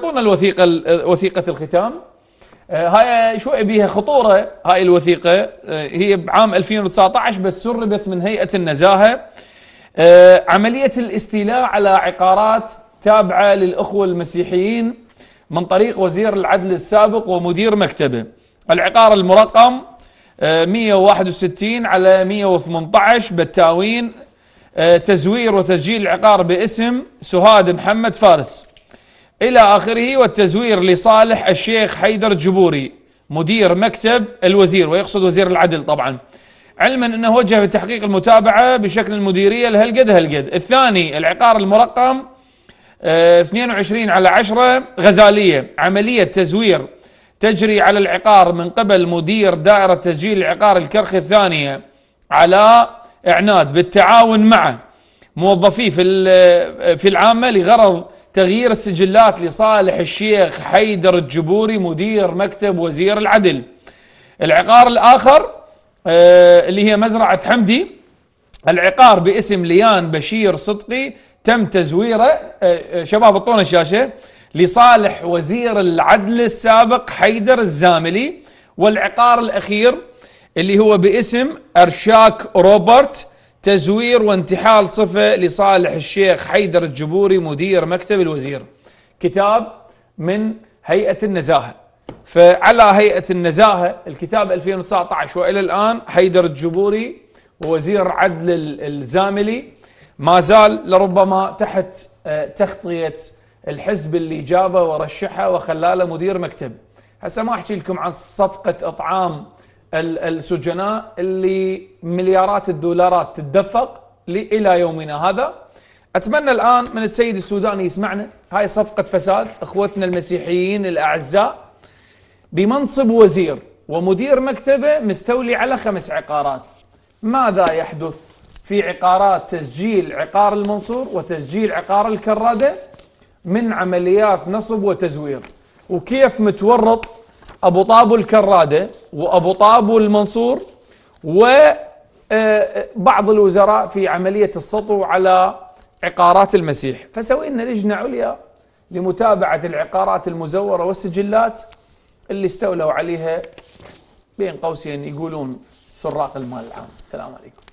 اعطونا الوثيقه وثيقه الختام آه، هاي شوي بيها خطوره هاي الوثيقه آه، هي بعام 2019 بس سربت من هيئه النزاهه آه، عمليه الاستيلاء على عقارات تابعه للاخوه المسيحيين من طريق وزير العدل السابق ومدير مكتبه العقار المرقم 161 على 118 بالتاوين تزوير وتسجيل العقار باسم سهاد محمد فارس إلى آخره والتزوير لصالح الشيخ حيدر جبوري مدير مكتب الوزير ويقصد وزير العدل طبعا علما أنه وجه في التحقيق المتابعة بشكل المديرية لهلقد هلقد الثاني العقار المرقم 22 آه، على 10 غزالية عملية تزوير تجري على العقار من قبل مدير دائرة تسجيل العقار الكرخي الثانية على إعناد بالتعاون مع موظفيه في في العامه لغرض تغيير السجلات لصالح الشيخ حيدر الجبوري مدير مكتب وزير العدل. العقار الاخر آه، اللي هي مزرعه حمدي العقار باسم ليان بشير صدقي تم تزويره آه، آه، شباب اعطونا الشاشه لصالح وزير العدل السابق حيدر الزاملي والعقار الاخير اللي هو باسم ارشاك روبرت تزوير وانتحال صفة لصالح الشيخ حيدر الجبوري مدير مكتب الوزير كتاب من هيئة النزاهة فعلى هيئة النزاهة الكتاب 2019 وإلى الآن حيدر الجبوري وزير عدل الزاملي ما زال لربما تحت آه، تغطية الحزب اللي جابه ورشحه وخلاله مدير مكتب هسه ما احكي لكم عن صفقة اطعام السجناء اللي مليارات الدولارات تدفق الى يومنا هذا اتمنى الان من السيد السوداني يسمعنا هاي صفقه فساد اخوتنا المسيحيين الاعزاء بمنصب وزير ومدير مكتبه مستولي على خمس عقارات ماذا يحدث في عقارات تسجيل عقار المنصور وتسجيل عقار الكراده من عمليات نصب وتزوير وكيف متورط أبو طابو الكرادة وأبو طابو المنصور وبعض آه، آه، الوزراء في عملية السطو على عقارات المسيح فسوينا لجنة عليا لمتابعة العقارات المزورة والسجلات اللي استولوا عليها بين قوسين يقولون سراق المال العام السلام عليكم